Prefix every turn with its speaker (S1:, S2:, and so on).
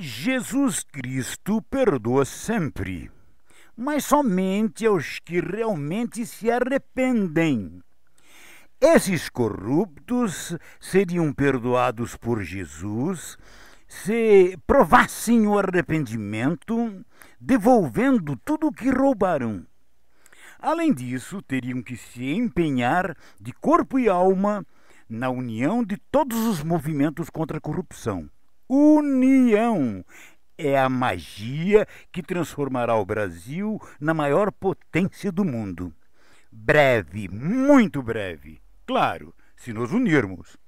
S1: Jesus Cristo perdoa sempre, mas somente aos que realmente se arrependem. Esses corruptos seriam perdoados por Jesus se provassem o arrependimento, devolvendo tudo o que roubaram. Além disso, teriam que se empenhar de corpo e alma na união de todos os movimentos contra a corrupção união. É a magia que transformará o Brasil na maior potência do mundo. Breve, muito breve. Claro, se nos unirmos.